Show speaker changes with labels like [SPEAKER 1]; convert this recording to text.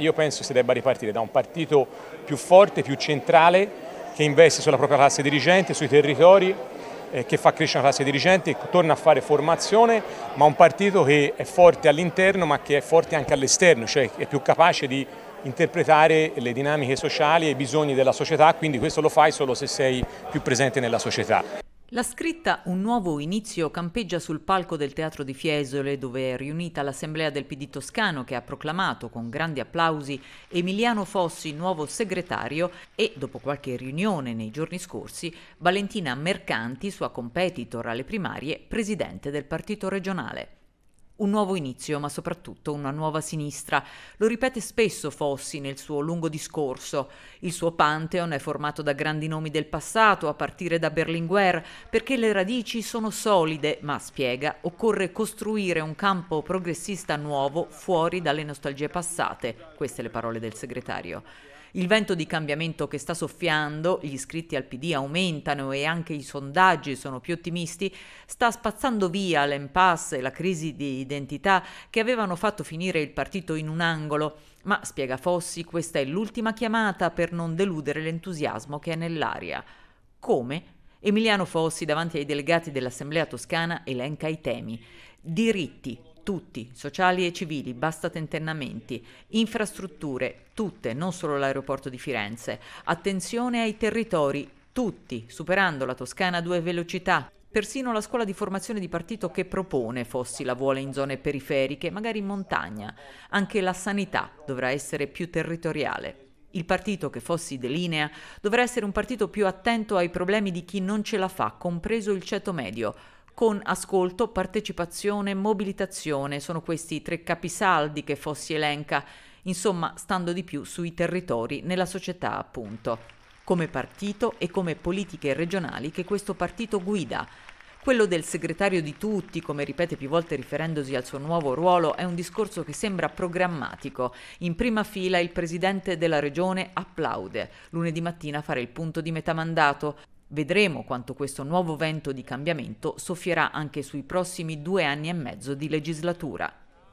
[SPEAKER 1] Io penso si debba ripartire da un partito più forte, più centrale, che investe sulla propria classe dirigente, sui territori, eh, che fa crescere la classe dirigente, torna a fare formazione, ma un partito che è forte all'interno ma che è forte anche all'esterno, cioè è più capace di interpretare le dinamiche sociali e i bisogni della società, quindi questo lo fai solo se sei più presente nella società.
[SPEAKER 2] La scritta Un nuovo inizio campeggia sul palco del Teatro di Fiesole, dove è riunita l'Assemblea del PD Toscano che ha proclamato con grandi applausi Emiliano Fossi nuovo segretario e, dopo qualche riunione nei giorni scorsi, Valentina Mercanti, sua competitor alle primarie, presidente del partito regionale. Un nuovo inizio, ma soprattutto una nuova sinistra. Lo ripete spesso Fossi nel suo lungo discorso. Il suo pantheon è formato da grandi nomi del passato, a partire da Berlinguer, perché le radici sono solide, ma spiega, occorre costruire un campo progressista nuovo fuori dalle nostalgie passate. Queste le parole del segretario. Il vento di cambiamento che sta soffiando, gli iscritti al PD aumentano e anche i sondaggi sono più ottimisti, sta spazzando via l'impasse e la crisi di identità che avevano fatto finire il partito in un angolo. Ma, spiega Fossi, questa è l'ultima chiamata per non deludere l'entusiasmo che è nell'aria. Come? Emiliano Fossi, davanti ai delegati dell'Assemblea toscana, elenca i temi. Diritti, tutti, sociali e civili, basta tentennamenti, infrastrutture, tutte, non solo l'aeroporto di Firenze, attenzione ai territori, tutti, superando la Toscana a due velocità, Persino la scuola di formazione di partito che propone Fossi la vuole in zone periferiche, magari in montagna. Anche la sanità dovrà essere più territoriale. Il partito che Fossi delinea dovrà essere un partito più attento ai problemi di chi non ce la fa, compreso il ceto medio con ascolto, partecipazione, mobilitazione. Sono questi tre capisaldi che Fossi elenca, insomma stando di più sui territori, nella società appunto come partito e come politiche regionali che questo partito guida. Quello del segretario di tutti, come ripete più volte riferendosi al suo nuovo ruolo, è un discorso che sembra programmatico. In prima fila il presidente della regione applaude. Lunedì mattina farà il punto di metà mandato. Vedremo quanto questo nuovo vento di cambiamento soffierà anche sui prossimi due anni e mezzo di legislatura.